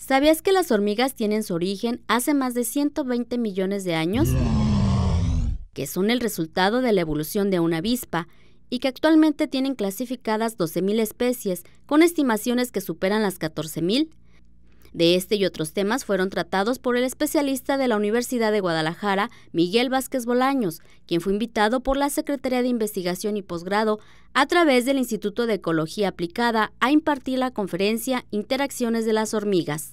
¿Sabías que las hormigas tienen su origen hace más de 120 millones de años? Que son el resultado de la evolución de una avispa y que actualmente tienen clasificadas 12.000 especies, con estimaciones que superan las 14.000 de este y otros temas fueron tratados por el especialista de la Universidad de Guadalajara, Miguel Vázquez Bolaños, quien fue invitado por la Secretaría de Investigación y Posgrado a través del Instituto de Ecología Aplicada a impartir la conferencia Interacciones de las hormigas.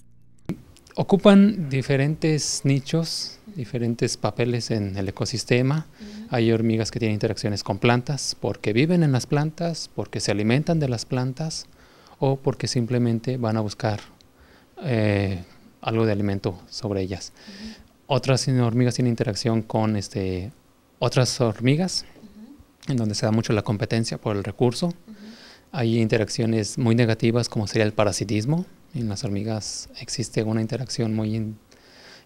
Ocupan diferentes nichos, diferentes papeles en el ecosistema. Hay hormigas que tienen interacciones con plantas porque viven en las plantas, porque se alimentan de las plantas o porque simplemente van a buscar eh, algo de alimento sobre ellas. Otras hormigas tienen interacción con este, otras hormigas, en donde se da mucho la competencia por el recurso. Hay interacciones muy negativas como sería el parasitismo. En las hormigas existe una interacción muy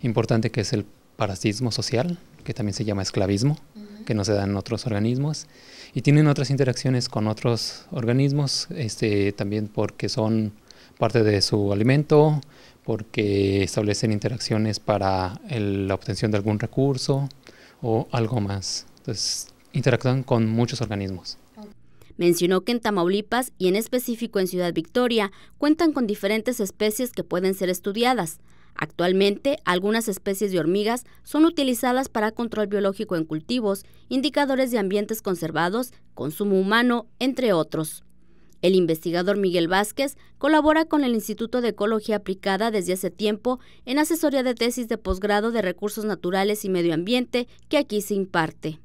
importante que es el parasitismo social, que también se llama esclavismo, que no se da en otros organismos. Y tienen otras interacciones con otros organismos, este, también porque son parte de su alimento, porque establecen interacciones para la obtención de algún recurso o algo más. Entonces, interactúan con muchos organismos. Mencionó que en Tamaulipas y en específico en Ciudad Victoria cuentan con diferentes especies que pueden ser estudiadas. Actualmente, algunas especies de hormigas son utilizadas para control biológico en cultivos, indicadores de ambientes conservados, consumo humano, entre otros. El investigador Miguel Vázquez colabora con el Instituto de Ecología Aplicada desde hace tiempo en asesoría de tesis de posgrado de recursos naturales y medio ambiente que aquí se imparte.